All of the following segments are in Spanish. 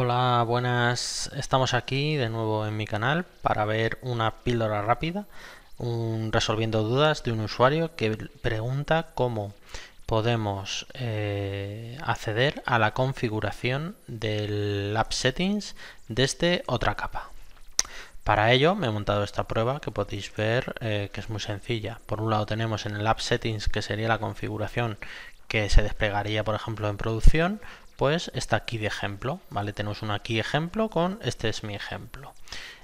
Hola, buenas. Estamos aquí de nuevo en mi canal para ver una píldora rápida, un resolviendo dudas de un usuario que pregunta cómo podemos eh, acceder a la configuración del App Settings desde otra capa. Para ello me he montado esta prueba que podéis ver eh, que es muy sencilla. Por un lado tenemos en el App Settings que sería la configuración que se desplegaría por ejemplo en producción pues está aquí de ejemplo, ¿vale? Tenemos un aquí ejemplo con este es mi ejemplo.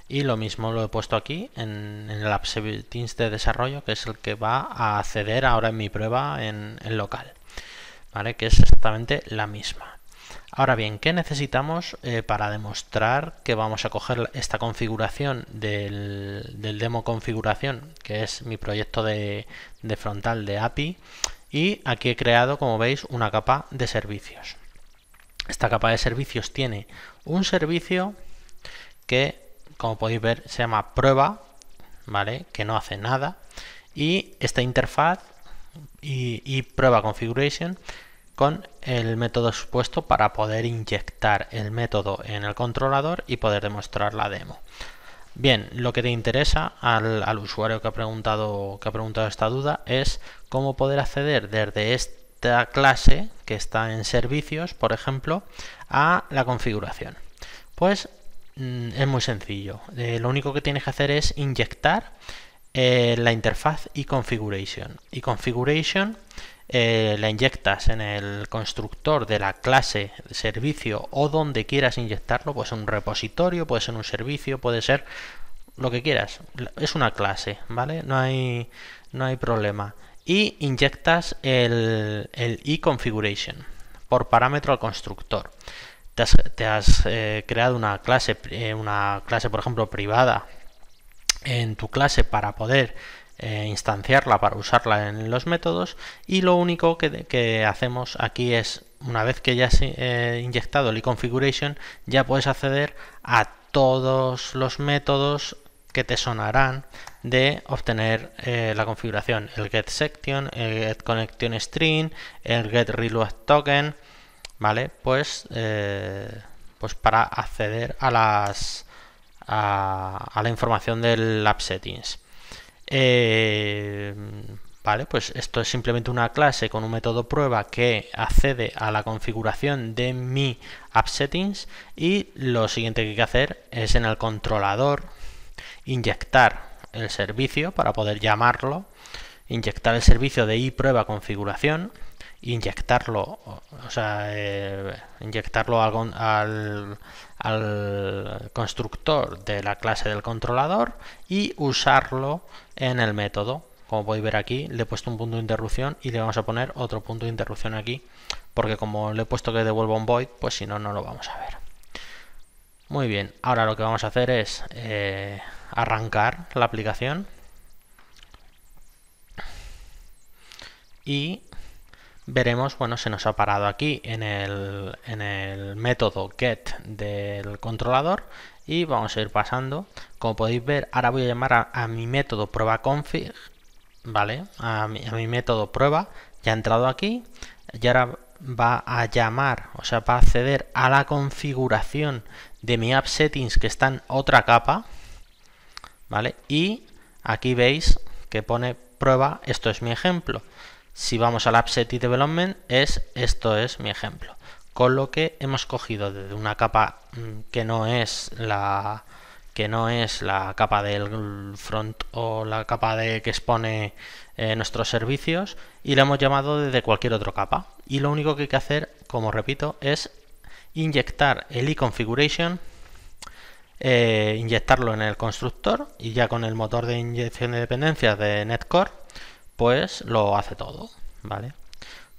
Y lo mismo lo he puesto aquí en, el app de desarrollo, que es el que va a acceder ahora en mi prueba en, el local, ¿vale? Que es exactamente la misma. Ahora bien, ¿qué necesitamos eh, para demostrar que vamos a coger esta configuración del, demo configuración, que es mi proyecto de, de frontal de API, y aquí he creado, como veis, una capa de servicios esta capa de servicios tiene un servicio que, como podéis ver, se llama prueba, ¿vale? Que no hace nada. Y esta interfaz y, prueba configuration con el método supuesto para poder inyectar el método en el controlador y poder demostrar la demo. Bien, lo que te interesa al, usuario que ha, preguntado, que ha preguntado esta duda es cómo poder acceder desde esta clase que está en servicios, por ejemplo, a la configuración. Pues mm, es muy sencillo. Eh, lo único que tienes que hacer es inyectar eh, la interfaz y configuration. Y configuration eh, la inyectas en el constructor de la clase de servicio o donde quieras inyectarlo, pues un repositorio, puede ser un servicio, puede ser lo que quieras. Es una clase, ¿vale? No hay, no hay problema y inyectas el, el e-configuration por parámetro al constructor. Te has, eh, creado una clase, eh, una clase, por ejemplo, privada en tu clase para poder eh, instanciarla, para usarla en los métodos y lo único que, que hacemos aquí es, una vez que ya has inyectado el e-configuration, ya puedes acceder a todos los métodos que te sonarán de obtener eh, la configuración, el get section, el get string, el get token, ¿vale? Pues, eh, pues para acceder a las a, la información del app settings. Eh, vale, pues esto es simplemente una clase con un método prueba que accede a la configuración de mi AppSettings settings y lo siguiente que hay que hacer es en el controlador inyectar el servicio para poder llamarlo, inyectar el servicio de prueba configuración, inyectarlo, o sea, eh, inyectarlo al, al, constructor de la clase del controlador y usarlo en el método. Como podéis ver aquí, le he puesto un punto de interrupción y le vamos a poner otro punto de interrupción aquí, porque como le he puesto que devuelva un void, pues si no, no lo vamos a ver. Muy bien, ahora lo que vamos a hacer es eh, arrancar la aplicación y veremos, bueno, se nos ha parado aquí en el, en el método get del controlador y vamos a ir pasando. Como podéis ver, ahora voy a llamar a, mi método prueba config, ¿vale? A mi, a mi método prueba, ya ha entrado aquí y ahora va a llamar, o sea, va a acceder a la configuración de mi app settings que está en otra capa, y aquí veis que pone prueba, esto es mi ejemplo. Si vamos al Set y Development, es esto es mi ejemplo. Con lo que hemos cogido desde una capa mm, que no es la que no es la capa del front o la capa de que expone eh, nuestros servicios y la hemos llamado desde cualquier otra capa. Y lo único que hay que hacer, como repito, es inyectar el e-configuration eh, inyectarlo en el constructor y ya con el motor de inyección de dependencias de Netcore, pues lo hace todo, ¿vale?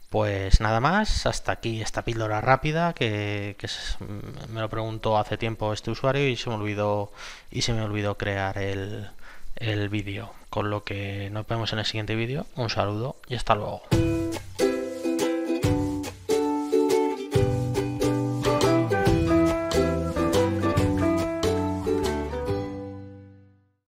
Pues nada más, hasta aquí esta píldora rápida que, mm, me lo preguntó hace tiempo este usuario y se me olvidó, y se me olvidó crear el, el vídeo. Con lo que nos vemos en el siguiente vídeo. Un saludo y hasta luego.